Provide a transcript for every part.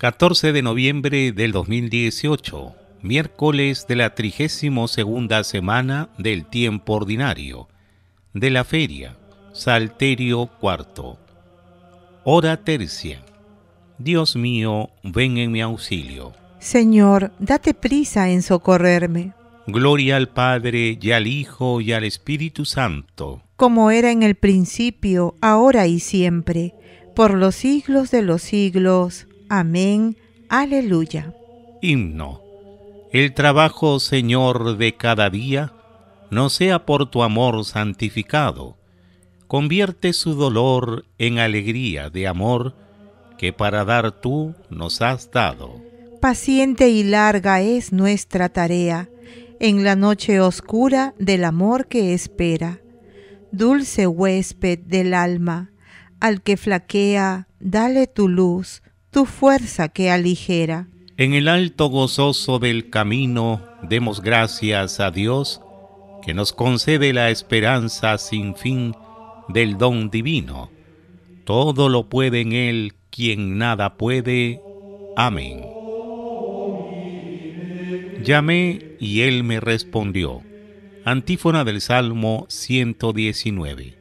14 de noviembre del 2018, miércoles de la 32 semana del tiempo ordinario, de la feria, Salterio IV, Hora tercia. Dios mío, ven en mi auxilio. Señor, date prisa en socorrerme. Gloria al Padre y al Hijo y al Espíritu Santo. Como era en el principio, ahora y siempre, por los siglos de los siglos. Amén. Aleluya. Himno. El trabajo, Señor, de cada día, no sea por tu amor santificado. Convierte su dolor en alegría de amor que para dar tú nos has dado. Paciente y larga es nuestra tarea en la noche oscura del amor que espera. Dulce huésped del alma, al que flaquea, dale tu luz tu fuerza que aligera. En el alto gozoso del camino demos gracias a Dios que nos concede la esperanza sin fin del don divino. Todo lo puede en Él quien nada puede. Amén. Llamé y Él me respondió. Antífona del Salmo 119.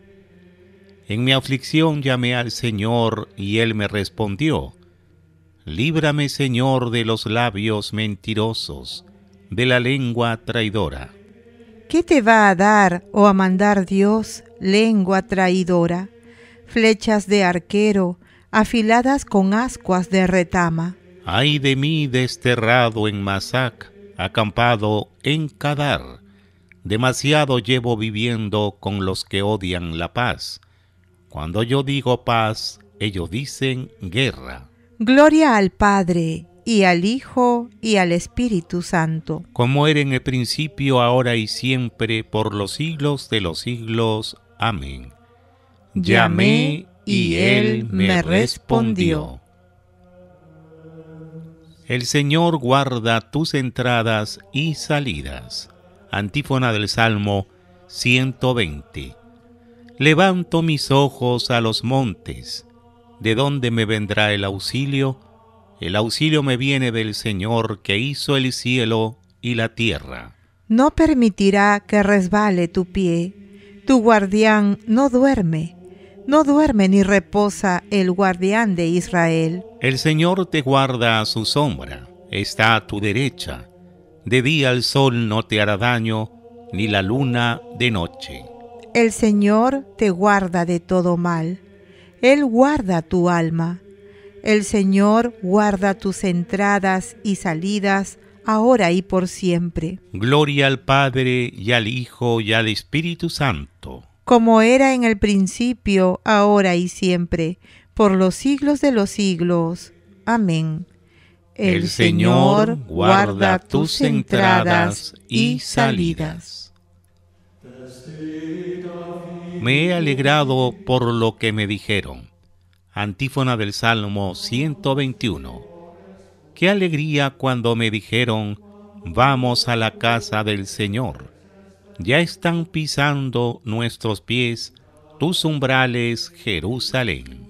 En mi aflicción llamé al Señor y Él me respondió Líbrame, Señor, de los labios mentirosos, de la lengua traidora. ¿Qué te va a dar o oh a mandar Dios, lengua traidora? Flechas de arquero, afiladas con ascuas de retama. Ay de mí desterrado en Masac, acampado en Kadar. Demasiado llevo viviendo con los que odian la paz. Cuando yo digo paz, ellos dicen guerra. Gloria al Padre, y al Hijo, y al Espíritu Santo. Como era en el principio, ahora y siempre, por los siglos de los siglos. Amén. Llamé, y él me respondió. El Señor guarda tus entradas y salidas. Antífona del Salmo 120. Levanto mis ojos a los montes. ¿De dónde me vendrá el auxilio? El auxilio me viene del Señor que hizo el cielo y la tierra. No permitirá que resbale tu pie. Tu guardián no duerme. No duerme ni reposa el guardián de Israel. El Señor te guarda a su sombra. Está a tu derecha. De día el sol no te hará daño, ni la luna de noche. El Señor te guarda de todo mal él guarda tu alma. El Señor guarda tus entradas y salidas, ahora y por siempre. Gloria al Padre y al Hijo y al Espíritu Santo. Como era en el principio, ahora y siempre, por los siglos de los siglos. Amén. El, Señor guarda, tus entradas y salidas. Me he alegrado por lo que me dijeron. Antífona del Salmo 121. Qué alegría cuando me dijeron, vamos a la casa del Señor. Ya están pisando nuestros pies tus umbrales, Jerusalén.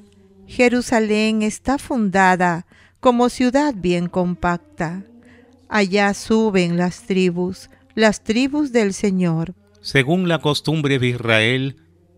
Jerusalén está fundada como ciudad bien compacta. Allá suben las tribus, las tribus del Señor. Según la costumbre de Israel,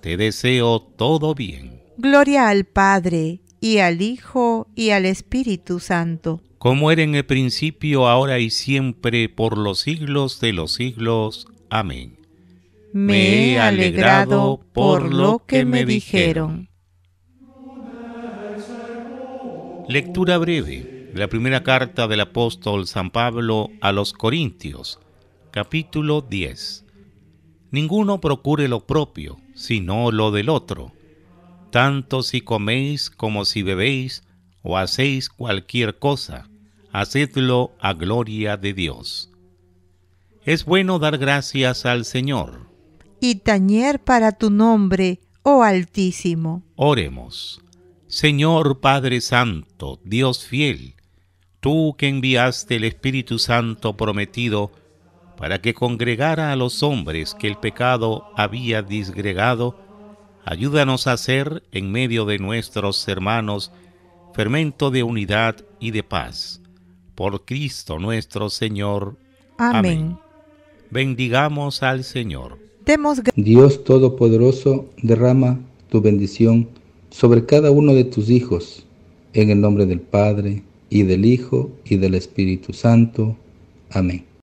te deseo todo bien. Gloria al Padre, y al Hijo, y al Espíritu Santo. Como era en el principio, ahora y siempre, por los siglos de los siglos. Amén. Me he alegrado por lo que me dijeron. Lectura breve. La primera carta del apóstol San Pablo a los Corintios, capítulo 10 ninguno procure lo propio, sino lo del otro, tanto si coméis como si bebéis o hacéis cualquier cosa, hacedlo a gloria de Dios. Es bueno dar gracias al Señor. Y tañer para tu nombre, oh Altísimo. Oremos. Señor Padre Santo, Dios fiel, tú que enviaste el Espíritu Santo prometido, para que congregara a los hombres que el pecado había disgregado, ayúdanos a ser, en medio de nuestros hermanos, fermento de unidad y de paz. Por Cristo nuestro Señor. Amén. Bendigamos al Señor. Dios Todopoderoso, derrama tu bendición sobre cada uno de tus hijos, en el nombre del Padre, y del Hijo, y del Espíritu Santo. Amén.